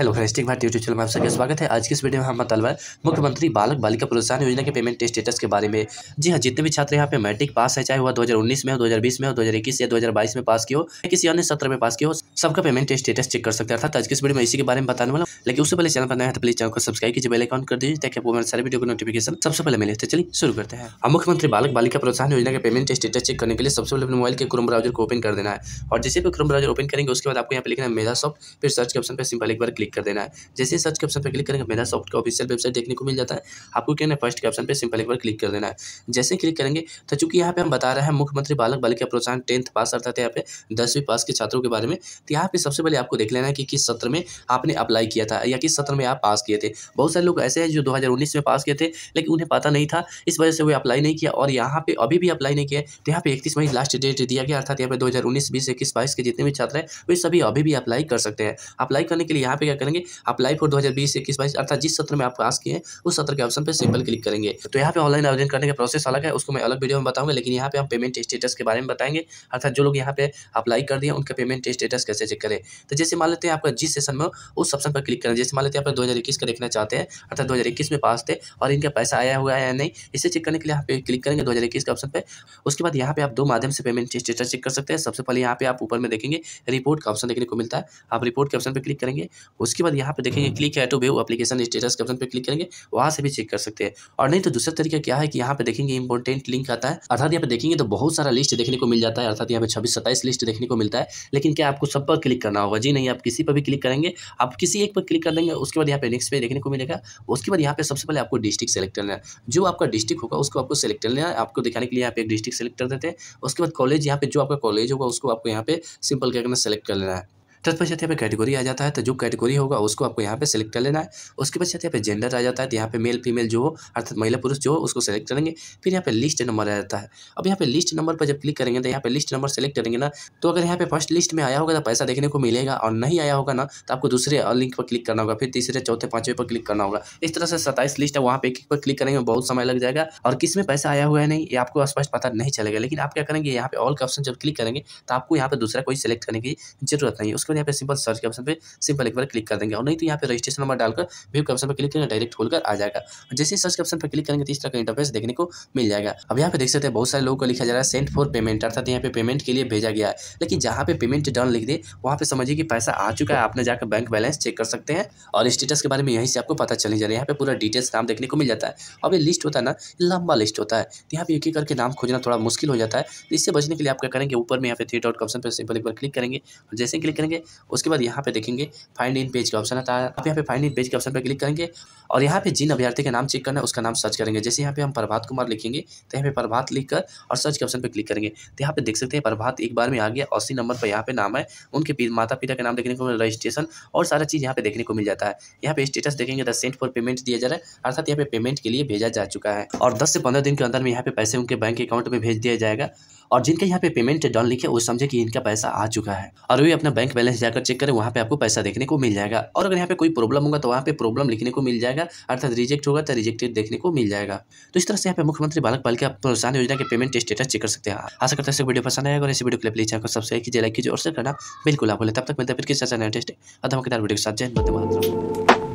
Hello हेस्टिक Bharat YouTube channel में आप सभी स्वागत है आज की इस वीडियो में हम बतालवा मुख्यमंत्री बालक बालिका प्रोत्साहन योजना के पेमेंट स्टेटस के बारे में जी हाँ जितने भी छात्र यहाँ पे मैट्रिक पास है चाहे वह 2019 में हो 2020 में हो 2021 या 2022 में पास की हो या किसी अन्य सत्र में पास की हो सबका पेमेंट स्टेटस चेक कर सकते हैं अर्थात आज की इस वीडियो में इसी के बारे में बताने वाला लेकिन उससे पहले चैनल पर नया तो प्लीज चैनल को सब्सक्राइब कीजिए बेल अकाउंट कर दीजिए ताकि आपको मेरे सारे वीडियो को नोटिफिकेशन सबसे पहले मिले तो चलिए शुरू करते हैं अब मुख्यमंत्री बालक बालिका प्रोत्साहन योजना का पेमेंट स्टेटस चेक करने के लिए सबसे पहले अपने मोबाइल के क्रोम ब्राउजर को ओपन कर देना है और जैसे भी क्रोम ब्राउजर ओपन करेंगे उसके बाद आपको यहाँ पर लिखना है मेरा सॉप फिर सर्च के ऑप्शन पर सिंपल एक बार क्लिक क्लिक कर देना है जैसे सर्च के ऑप्शन पर क्लिक करेंगे मेरा सॉफ्ट का ऑफिशियल वेबसाइट देखने को मिल जाता है आपको क्या है फर्स्ट के ऑप्शन पर सिंपल एक बार क्लिक कर देना है जैसे क्लिक करेंगे तो चूंकि यहाँ पे हम बता रहे हैं मुख्यमंत्री बालक बालिका प्रोत्साहन टेंथ पास अर्थात यहाँ पे दसवीं पास के छात्रों के बारे में तो यहाँ पे सबसे पहले आपको देख लेना है कि किस सत्र में आपने अप्लाई किया था या किस सत्र में आप पास किए थे बहुत सारे लोग ऐसे हैं जो दो में पास किए थे लेकिन उन्हें पता नहीं था इस वजह से वो अप्लाई नहीं किया और यहाँ पे अभी भी अप्लाई नहीं किया तो यहाँ पे इकतीस मई लास्ट डेट दिया गया अर्थात यहाँ पे दो हज़ार उन्नीस बीस इक्कीस के जितने भी छात्र हैं वे सभी अभी भी अप्लाई कर सकते हैं अप्लाई करने के लिए यहाँ पे क्या करेंगे आप लाइव फॉर दो हज़ार बीस इक्कीस बाईस अर्थात जिस सत्र में आप पास किए उस सत्र के ऑप्शन पर सिंपल क्लिक करेंगे तो यहाँ पे ऑनलाइन आवेदन करने का प्रोसेस अलग है उसको मैं अलग वीडियो में बताऊंगा लेकिन यहाँ पे हम पेमेंट स्टेटस के बारे में बताएंगे अर्थात जो लोग यहाँ पे अप्लाई कर दिए उनका पेमेंट स्टेटस कैसे चेक करें तो जैसे मान लेते हैं आपका जिस सेशन में उस ऑप्शन पर क्लिक करें जैसे मान लेते हैं आप दो का देखना चाहते हैं अर्थात दो में पास थे और इनका पैसा आया हुआ है या नहीं इसे चेक करने के लिए यहाँ पे क्लिक करेंगे दो के ऑप्शन पर उसके बाद यहाँ पे आप दो माध्यम से पेमेंट स्टेटस चेक कर सकते हैं सबसे पहले यहाँ पे आप ऊपर में देखेंगे रिपोर्ट का ऑप्शन देखने को मिलता है आप रिपोर्ट के ऑप्शन पर क्लिक करेंगे उसके बाद यहाँ पे देखेंगे क्लिक हम्म। है टू व्यू अपलीकेशन स्टेटस के ऑप्शन पर क्लिक करेंगे वहाँ से भी चेक कर सकते हैं और नहीं तो दूसरा तरीका क्या है कि यहाँ पे देखेंगे इंपॉर्टेंट लिंक आता है अर्थात यहाँ पे देखेंगे तो बहुत सारा लिस्ट देखने को मिल जाता है अर्थात यहाँ पे छब्बीस सत्ताईस लिस्ट देखने को मिलता है लेकिन क्या आपको सब पर क्लिक करना होगा जी नहीं आप किसी पर भी क्लिक करेंगे आप किसी एक पर क्लिक कर देंगे उसके बाद यहाँ पे नेक्स्ट पे देखने को मिलेगा उसके बाद यहाँ पे सबसे पहले आपको डिस्ट्रिक्ट सेलेक्ट करना है जो आपका डिस्ट्रिक्ट होगा उसको आपको सेलेक्ट करना है आपको दिखाने के लिए यहाँ पे एक डिस्ट्रिक्ट सेलेक्ट कर देते हैं उसके बाद कॉलेज यहाँ पे जो आपका कॉलेज होगा उसको आपको यहाँ पे सिंपल क्या करना सेलेक्ट कर लेना है तत्पश्चात यहाँ पे कैटेगरी आ जाता है तो जो कैटेगरी होगा उसको आपको यहाँ पे सेलेक्ट कर लेना है उसके पश्चात यहाँ पे जेंडर आ जाता है तो यहाँ पे मेल फीमेल जो हो अर्थात महिला पुरुष जो हो उसको सेलेक्ट करेंगे फिर यहाँ पे लिस्ट नंबर आ जाता है अब यहाँ पे लिस्ट नंबर पर जब क्लिक करेंगे तो यहाँ पे लिस्ट नंबर सेलेक्ट करेंगे ना तो अगर यहाँ पे फर्स्ट लिस्ट में आया होगा तो पैसा देखने को मिलेगा और नहीं आया होगा ना तो आपको दूसरे लिंक पर क्लिक करना होगा फिर तीसरे चौथे पाँचवें पर क्लिक करना होगा इस तरह से सत्ताईस लिस्ट है वहाँ पे एक पर क्लिक करेंगे बहुत समय लग जाएगा और किस में पैसा आया हुआ है नहीं ये आपको स्पष्ट पता नहीं चलेगा लेकिन आप क्या करेंगे यहाँ पे ऑल का ऑप्शन जब क्लिक करेंगे तो आपको यहाँ पे दूसरा कोई सेलेक्ट करने की जरूरत नहीं है उसके पर यहाँ पे सिंपल सर्च के ऑप्शन पर सिंपल एक बार क्लिक कर देंगे और नहीं तो यहाँ पर रजिस्ट्रेशन नंबर डालकर व्यू के ऑप्शन पर क्लिक करेंगे डायरेक्ट खोलकर आ जाएगा जैसे सर्च के ऑप्शन पर क्लिक करेंगे तो इस तरह का इंटरफेस देखने को मिल जाएगा अब यहाँ पे देख सकते हैं बहुत सारे लोगों को लिखा जा रहा है सेंट फॉर पेमेंट अर्थात यहाँ पे पेमेंट के लिए भेजा गया है लेकिन जहाँ पे पेमेंट डन लिख दे वहाँ पे समझिए कि पैसा आ चुका है आपने जाकर बैंक बैलेंस चेक कर सकते हैं और स्टेटस के बारे में यहीं से आपको पता चले जा रहा है यहाँ पे पूरा डिटेल्स नाम देखने को मिल जाता है अब ये लिस्ट होता है ना लंबा लिस्ट होता है यहाँ पे एक एक करके नाम खोजना थोड़ा मुश्किल हो जाता है तो इससे बचने के लिए आप क्या करेंगे ऊपर में यहाँ पे थ्री डॉट ऑप्शन पर सिंपल एक बार क्लिक करेंगे और जैसे क्लिक करेंगे करेंगे उसके बाद यहाँ पे देखेंगे फाइंड इन पेज का ऑप्शन आता है आप यहाँ पे फाइंड इन पेज के ऑप्शन पर क्लिक करेंगे और यहाँ पे जिन अभ्यर्थी का नाम चेक करना है उसका नाम सर्च करेंगे जैसे यहाँ पे हम प्रभात कुमार लिखेंगे तो यहाँ पे प्रभात लिख कर और सर्च के ऑप्शन पर क्लिक करेंगे तो यहाँ पे देख सकते हैं प्रभात एक बार में आ गया अस्सी नंबर पर यहाँ पे नाम है उनके माता पिता का नाम देखने को रजिस्ट्रेशन और सारा चीज़ यहाँ पे देखने को मिल जाता है यहाँ पे स्टेटस देखेंगे द सेंट फॉर पेमेंट दिया जा रहा है अर्थात यहाँ पे पेमेंट के लिए भेजा जा चुका है और दस से पंद्रह दिन के अंदर में यहाँ पे पैसे उनके बैंक अकाउंट में भेज दिया जाएगा और जिनके यहाँ पे पेमेंट डॉन लिखे वो समझे कि इनका पैसा आ चुका है और वही अपना बैंक बैलेंस जाकर चेक करें वहाँ पे आपको पैसा देखने को मिल जाएगा और अगर यहाँ पे कोई प्रॉब्लम होगा तो वहाँ पे प्रॉब्लम लिखने को मिल जाएगा अर्थात रिजेक्ट होगा तो रिजेक्टेड देखने को मिल जाएगा तो इस तरह से यहाँ पे मुख्यमंत्री बालक के प्रोत्साहन योजना के पेमेंट स्टेटस चेक कर सकते हैं आशा करते हैं वीडियो पसंद आएगा और इस वीडियो के लिए प्लीज चैनल को सब्सक्राइब कीजिए लाइक कीजिए और शेयर करना बिल्कुल आप बोले तब तक मिलता फिर किसी लेटेस्ट अच्छा और वीडियो के साथ जय मत